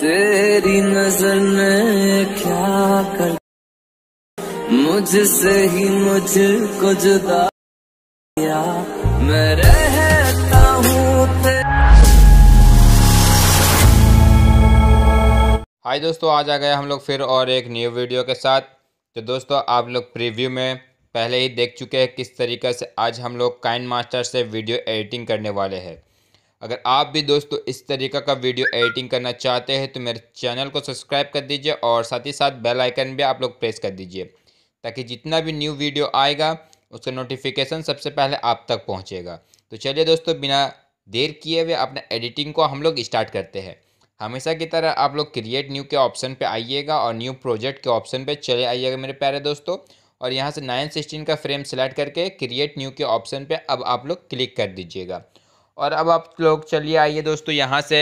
तेरी नजर ने क्या कर मुझसे ही मुझे जुदा किया मैं रहता हूँ हाय दोस्तों आज आ गए हम लोग फिर और एक न्यू वीडियो के साथ तो दोस्तों आप लोग प्रीव्यू में पहले ही देख चुके हैं किस तरीके से आज हम लोग काइन मास्टर से वीडियो एडिटिंग करने वाले हैं अगर आप भी दोस्तों तो इस तरीका का वीडियो एडिटिंग करना चाहते हैं तो मेरे चैनल को सब्सक्राइब कर दीजिए और साथ ही साथ बेल आइकन भी आप लोग प्रेस कर दीजिए ताकि जितना भी न्यू वीडियो आएगा उसका नोटिफिकेशन सबसे पहले आप तक पहुँचेगा तो चलिए दोस्तों बिना देर किए हुए अपने एडिटिंग को हम लोग स्टार्ट करते हैं हमेशा की तरह आप लोग क्रिएट न्यू के ऑप्शन पर आइएगा और न्यू प्रोजेक्ट के ऑप्शन पर चले आइएगा मेरे प्यारे दोस्तों और यहाँ से नाइन सिक्सटीन का फ्रेम सेलेक्ट करके क्रिएट न्यू के ऑप्शन पर अब आप लोग क्लिक कर दीजिएगा और अब आप लोग चलिए आइए दोस्तों यहाँ से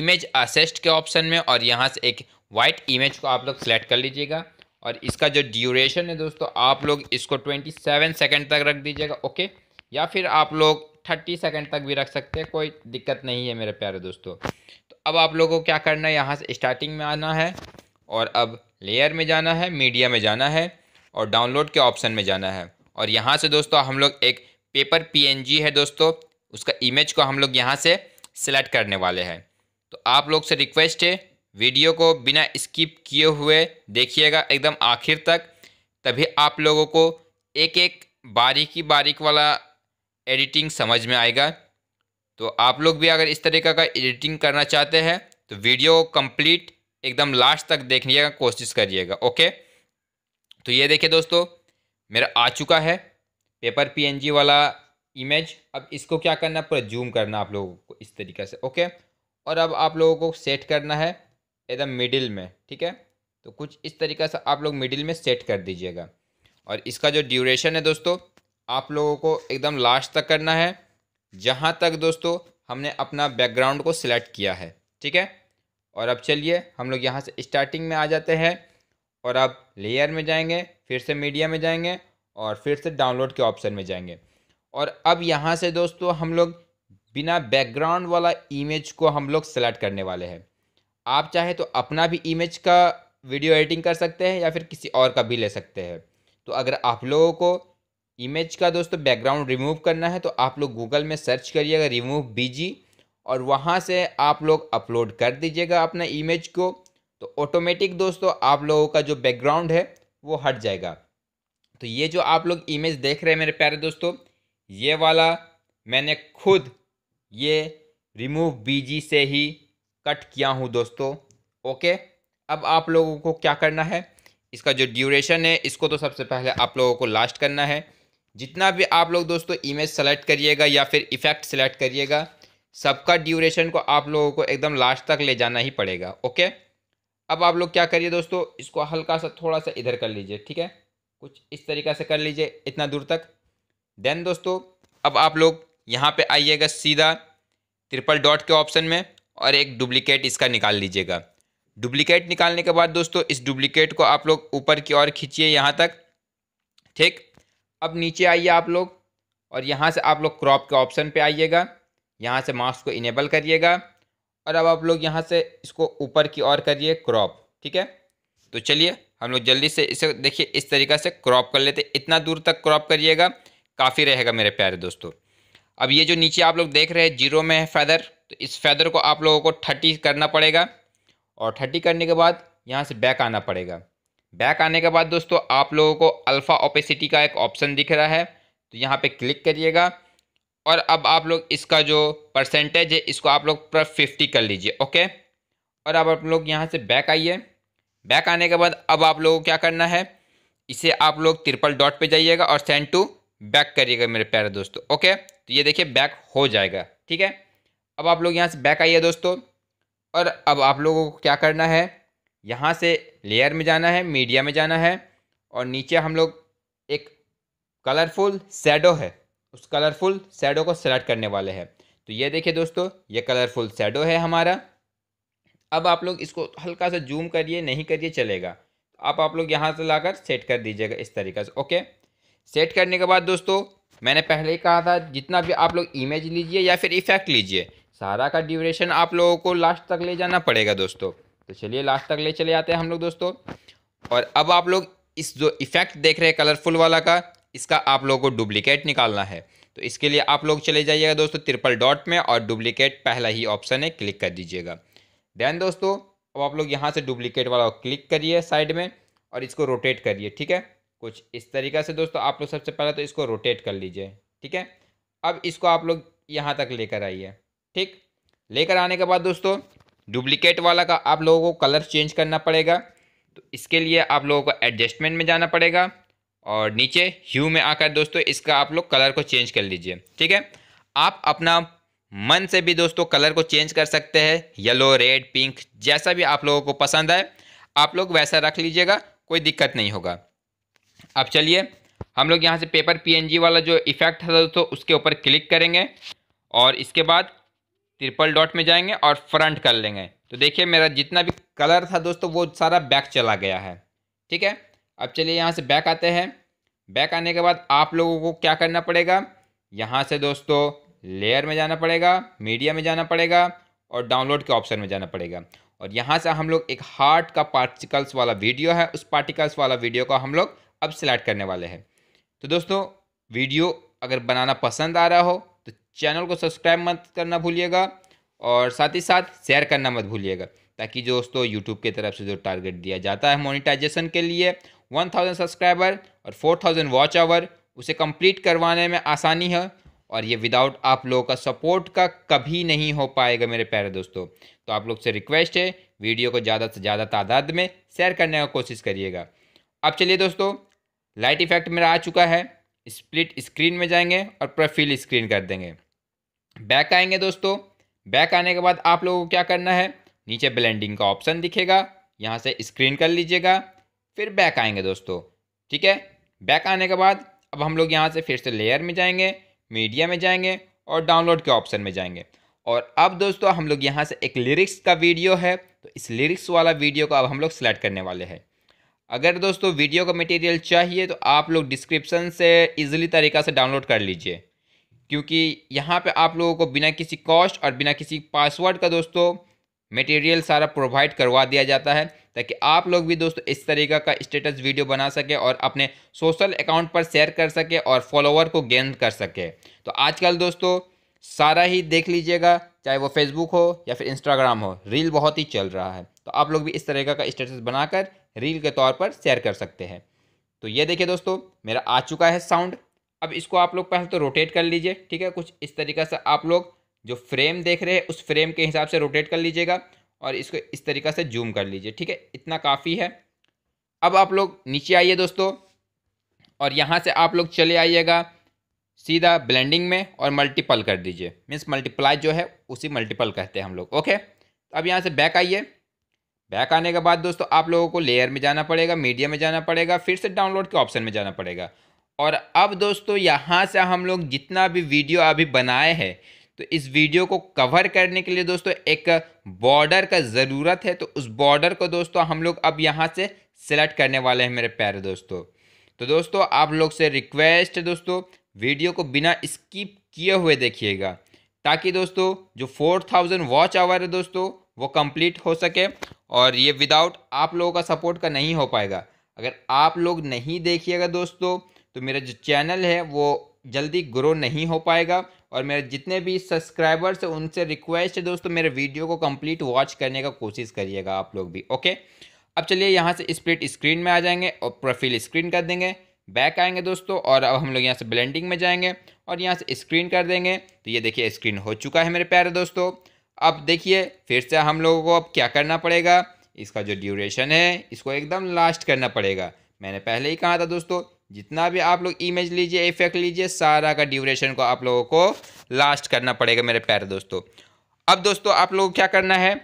इमेज असेस्ट के ऑप्शन में और यहाँ से एक वाइट इमेज को आप लोग सेलेक्ट कर लीजिएगा और इसका जो ड्यूरेशन है दोस्तों आप लोग इसको ट्वेंटी सेवन सेकेंड तक रख दीजिएगा ओके या फिर आप लोग थर्टी सेकेंड तक भी रख सकते हैं कोई दिक्कत नहीं है मेरे प्यारे दोस्तों तो अब आप लोगों को क्या करना है यहाँ से स्टार्टिंग में आना है और अब लेयर में जाना है मीडिया में जाना है और डाउनलोड के ऑप्शन में जाना है और यहाँ से दोस्तों हम लोग एक पेपर पी है दोस्तों उसका इमेज को हम लोग यहाँ से सिलेक्ट करने वाले हैं तो आप लोग से रिक्वेस्ट है वीडियो को बिना स्किप किए हुए देखिएगा एकदम आखिर तक तभी आप लोगों को एक एक बारीकी बारीक वाला एडिटिंग समझ में आएगा तो आप लोग भी अगर इस तरीका का एडिटिंग करना चाहते हैं तो वीडियो कंप्लीट एकदम लास्ट तक देखने का कोशिश करिएगा ओके तो ये देखिए दोस्तों मेरा आ चुका है पेपर पीएनजी वाला इमेज अब इसको क्या करना है पूरा जूम करना आप लोगों को इस तरीके से ओके और अब आप लोगों को सेट करना है एकदम मिडिल में ठीक है तो कुछ इस तरीके से आप लोग मिडिल में सेट कर दीजिएगा और इसका जो ड्यूरेशन है दोस्तों आप लोगों को एकदम लास्ट तक करना है जहाँ तक दोस्तों हमने अपना बैकग्राउंड को सिलेक्ट किया है ठीक है और अब चलिए हम लोग यहाँ से स्टार्टिंग में आ जाते हैं और अब लेयर में जाएंगे फिर से मीडिया में जाएंगे और फिर से डाउनलोड के ऑप्शन में जाएंगे और अब यहाँ से दोस्तों हम लोग बिना बैकग्राउंड वाला इमेज को हम लोग सेलेक्ट करने वाले हैं आप चाहे तो अपना भी इमेज का वीडियो एडिटिंग कर सकते हैं या फिर किसी और का भी ले सकते हैं तो अगर आप लोगों को इमेज का दोस्तों बैकग्राउंड रिमूव करना है तो आप लोग गूगल में सर्च करिएगा रिमूव बीजी और वहाँ से आप लोग अपलोड कर दीजिएगा अपना इमेज को तो ऑटोमेटिक दोस्तों आप लोगों का जो बैकग्राउंड है वो हट जाएगा तो ये जो आप लोग इमेज देख रहे हैं मेरे प्यारे दोस्तों ये वाला मैंने खुद ये रिमूव बीजी से ही कट किया हूँ दोस्तों ओके अब आप लोगों को क्या करना है इसका जो ड्यूरेशन है इसको तो सबसे पहले आप लोगों को लास्ट करना है जितना भी आप लोग दोस्तों इमेज सेलेक्ट करिएगा या फिर इफ़ेक्ट सेलेक्ट करिएगा सबका ड्यूरेशन को आप लोगों को एकदम लास्ट तक ले जाना ही पड़ेगा ओके अब आप लोग क्या करिए दोस्तों इसको हल्का सा थोड़ा सा इधर कर लीजिए ठीक है कुछ इस तरीका से कर लीजिए इतना दूर तक देन दोस्तों अब आप लोग यहाँ पे आइएगा सीधा ट्रिपल डॉट के ऑप्शन में और एक डुप्लीकेट इसका निकाल लीजिएगा डुप्लीकेट निकालने के बाद दोस्तों इस डुप्लीकेट को आप लोग ऊपर की ओर खींचिए यहाँ तक ठीक अब नीचे आइए आप लोग और यहाँ से आप लोग क्रॉप के ऑप्शन पे आइएगा यहाँ से मास्क को इनेबल करिएगा और अब आप लोग यहाँ से इसको ऊपर की ओर करिए क्रॉप ठीक है तो चलिए हम लोग जल्दी से इसे देखिए इस तरीका से क्रॉप कर लेते इतना दूर तक क्रॉप करिएगा काफ़ी रहेगा मेरे प्यारे दोस्तों अब ये जो नीचे आप लोग देख रहे हैं जीरो में है फैदर तो इस फैदर को आप लोगों को थर्टी करना पड़ेगा और थर्टी करने के बाद यहाँ से बैक आना पड़ेगा बैक आने के बाद दोस्तों आप लोगों को अल्फ़ा ओपेसिटी का एक ऑप्शन दिख रहा है तो यहाँ पे क्लिक करिएगा और अब आप लोग इसका जो परसेंटेज है इसको आप लोग पर फिफ्टी कर लीजिए ओके और अब आप लोग यहाँ से बैक आइए बैक आने के बाद अब आप लोगों को क्या करना है इसे आप लोग ट्रिपल डॉट पे जाइएगा और सेंड टू बैक करिएगा मेरे प्यारे दोस्तों ओके तो ये देखिए बैक हो जाएगा ठीक है अब आप लोग यहाँ से बैक आइए दोस्तों और अब आप लोगों को क्या करना है यहाँ से लेयर में जाना है मीडिया में जाना है और नीचे हम लोग एक कलरफुल सैडो है उस कलरफुल सैडो को सेलेक्ट करने वाले हैं तो ये देखिए दोस्तों ये कलरफुल सैडो है हमारा अब आप लोग इसको हल्का सा जूम करिए नहीं करिए चलेगा आप आप लोग यहाँ से लाकर सेट कर दीजिएगा इस तरीके से ओके सेट करने के बाद दोस्तों मैंने पहले ही कहा था जितना भी आप लोग इमेज लीजिए या फिर इफेक्ट लीजिए सारा का ड्यूरेशन आप लोगों को लास्ट तक ले जाना पड़ेगा दोस्तों तो चलिए लास्ट तक ले चले आते हैं हम लोग दोस्तों और अब आप लोग इस जो इफेक्ट देख रहे हैं कलरफुल वाला का इसका आप लोगों को डुप्लीकेट निकालना है तो इसके लिए आप लोग चले जाइएगा दोस्तों ट्रिपल डॉट में और डुप्लीकेट पहला ही ऑप्शन है क्लिक कर दीजिएगा देन दोस्तों अब आप लोग यहाँ से डुप्लीकेट वाला क्लिक करिए साइड में और इसको रोटेट करिए ठीक है कुछ इस तरीका से दोस्तों आप लोग सबसे पहले तो इसको रोटेट कर लीजिए ठीक है अब इसको आप लोग यहाँ तक लेकर आइए ठीक लेकर आने के बाद दोस्तों डुप्लीकेट वाला का आप लोगों को कलर चेंज करना पड़ेगा तो इसके लिए आप लोगों को एडजस्टमेंट में जाना पड़ेगा और नीचे ह्यू में आकर दोस्तों इसका आप लोग कलर को चेंज कर लीजिए ठीक है आप अपना मन से भी दोस्तों कलर को चेंज कर सकते हैं येलो रेड पिंक जैसा भी आप लोगों को पसंद आए आप लोग वैसा रख लीजिएगा कोई दिक्कत नहीं होगा अब चलिए हम लोग यहाँ से पेपर पी वाला जो इफेक्ट था दोस्तों उसके ऊपर क्लिक करेंगे और इसके बाद ट्रिपल डॉट में जाएंगे और फ्रंट कर लेंगे तो देखिए मेरा जितना भी कलर था दोस्तों वो सारा बैक चला गया है ठीक है अब चलिए यहाँ से बैक आते हैं बैक आने के बाद आप लोगों को क्या करना पड़ेगा यहाँ से दोस्तों लेयर में जाना पड़ेगा मीडिया में जाना पड़ेगा और डाउनलोड के ऑप्शन में जाना पड़ेगा और यहाँ से हम लोग एक हार्ट का पार्टिकल्स वाला वीडियो है उस पार्टिकल्स वाला वीडियो का हम लोग अब सिलेक्ट करने वाले हैं तो दोस्तों वीडियो अगर बनाना पसंद आ रहा हो तो चैनल को सब्सक्राइब मत करना भूलिएगा और साथ ही साथ शेयर करना मत भूलिएगा ताकि जो दोस्तों यूट्यूब की तरफ से जो टारगेट दिया जाता है मोनिटाइजेशन के लिए वन थाउजेंड सब्सक्राइबर और फोर थाउजेंड वॉच आवर उसे कंप्लीट करवाने में आसानी है और ये विदाउट आप लोगों का सपोर्ट का कभी नहीं हो पाएगा मेरे प्यारे दोस्तों तो आप लोग से रिक्वेस्ट है वीडियो को ज़्यादा से ज़्यादा तादाद में शेयर करने का कोशिश करिएगा अब चलिए दोस्तों लाइट इफेक्ट मेरा आ चुका है स्प्लिट स्क्रीन में जाएंगे और पूरा स्क्रीन कर देंगे बैक आएंगे दोस्तों बैक आने के बाद आप लोगों को क्या करना है नीचे ब्लेंडिंग का ऑप्शन दिखेगा यहाँ से स्क्रीन कर लीजिएगा फिर बैक आएंगे दोस्तों ठीक है बैक आने के बाद अब हम लोग यहाँ से फिर से लेयर में जाएंगे मीडिया में जाएंगे और डाउनलोड के ऑप्शन में जाएंगे और अब दोस्तों हम लोग यहाँ से एक लिरिक्स का वीडियो है तो इस लिरिक्स वाला वीडियो को अब हम लोग सेलेक्ट करने वाले हैं अगर दोस्तों वीडियो का मटेरियल चाहिए तो आप लोग डिस्क्रिप्शन से इजीली तरीका से डाउनलोड कर लीजिए क्योंकि यहाँ पे आप लोगों को बिना किसी कॉस्ट और बिना किसी पासवर्ड का दोस्तों मटेरियल सारा प्रोवाइड करवा दिया जाता है ताकि आप लोग भी दोस्तों इस तरीका का स्टेटस वीडियो बना सके और अपने सोशल अकाउंट पर शेयर कर सके और फॉलोवर को गेंद कर सके तो आजकल दोस्तों सारा ही देख लीजिएगा चाहे वो फेसबुक हो या फिर इंस्टाग्राम हो रील बहुत ही चल रहा है तो आप लोग भी इस तरह का स्टेटस बनाकर रील के तौर पर शेयर कर सकते हैं तो ये देखिए दोस्तों मेरा आ चुका है साउंड अब इसको आप लोग पहले तो रोटेट कर लीजिए ठीक है कुछ इस तरीका से आप लोग जो फ्रेम देख रहे हैं उस फ्रेम के हिसाब से रोटेट कर लीजिएगा और इसको इस तरीका से जूम कर लीजिए ठीक है इतना काफ़ी है अब आप लोग नीचे आइए दोस्तों और यहाँ से आप लोग चले आइएगा सीधा ब्लेंडिंग में और मल्टीपल कर दीजिए मीन्स मल्टीप्लाई जो है उसी मल्टीपल कहते हैं हम लोग ओके तो अब यहाँ से बैक आइए बैक आने के बाद दोस्तों आप लोगों को लेयर में जाना पड़ेगा मीडिया में जाना पड़ेगा फिर से डाउनलोड के ऑप्शन में जाना पड़ेगा और अब दोस्तों यहाँ से हम लोग जितना भी वीडियो अभी बनाए हैं तो इस वीडियो को कवर करने के लिए दोस्तों एक बॉर्डर का ज़रूरत है तो उस बॉर्डर को दोस्तों हम लोग अब यहाँ से सेलेक्ट करने वाले हैं मेरे प्यारे दोस्तों तो दोस्तों आप लोग से रिक्वेस्ट है दोस्तों वीडियो को बिना स्किप किए हुए देखिएगा ताकि दोस्तों जो फोर थाउजेंड वॉच आवर है दोस्तों वो कंप्लीट हो सके और ये विदाउट आप लोगों का सपोर्ट का नहीं हो पाएगा अगर आप लोग नहीं देखिएगा दोस्तों तो मेरा जो चैनल है वो जल्दी ग्रो नहीं हो पाएगा और मेरे जितने भी सब्सक्राइबर्स हैं उनसे रिक्वेस्ट है दोस्तों मेरे वीडियो को कंप्लीट वॉच करने का कोशिश करिएगा आप लोग भी ओके अब चलिए यहाँ से स्प्लिट स्क्रीन में आ जाएंगे और प्रोफाइल स्क्रीन कर देंगे बैक आएंगे दोस्तों और अब हम लोग यहाँ से ब्लेंडिंग में जाएंगे और यहाँ से स्क्रीन कर देंगे तो ये देखिए स्क्रीन हो चुका है मेरे प्यारे दोस्तों अब देखिए फिर से हम लोगों को अब क्या करना पड़ेगा इसका जो ड्यूरेशन है इसको एकदम लास्ट करना पड़ेगा मैंने पहले ही कहा था दोस्तों जितना भी आप लोग इमेज लीजिए इफेक्ट लीजिए सारा का ड्यूरेशन को आप लोगों को लास्ट करना पड़ेगा मेरे प्यारे दोस्तों अब दोस्तों आप लोगों को क्या करना है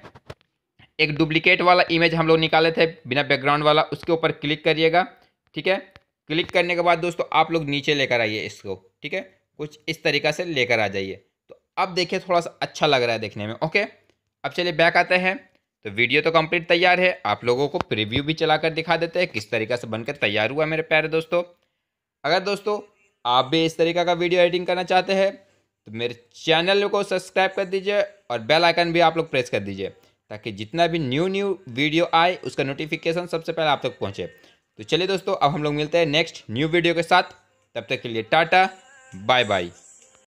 एक डुप्लीकेट वाला इमेज हम लोग निकाले थे बिना बैकग्राउंड वाला उसके ऊपर क्लिक करिएगा ठीक है क्लिक करने के बाद दोस्तों आप लोग नीचे लेकर आइए इसको ठीक है कुछ इस तरीका से लेकर आ जाइए तो अब देखिए थोड़ा सा अच्छा लग रहा है देखने में ओके अब चलिए बैक आते हैं तो वीडियो तो कंप्लीट तैयार है आप लोगों को प्रीव्यू भी चलाकर दिखा देते हैं किस तरीका से बनकर तैयार हुआ मेरे प्यारे दोस्तों अगर दोस्तों आप भी इस तरीका का वीडियो एडिटिंग करना चाहते हैं तो मेरे चैनल को सब्सक्राइब कर दीजिए और बेल आइकन भी आप लोग प्रेस कर दीजिए ताकि जितना भी न्यू न्यू वीडियो आए उसका नोटिफिकेशन सबसे पहले आप तक पहुँचे तो चलिए दोस्तों अब हम लोग मिलते हैं नेक्स्ट न्यू वीडियो के साथ तब तक के लिए टाटा बाय बाय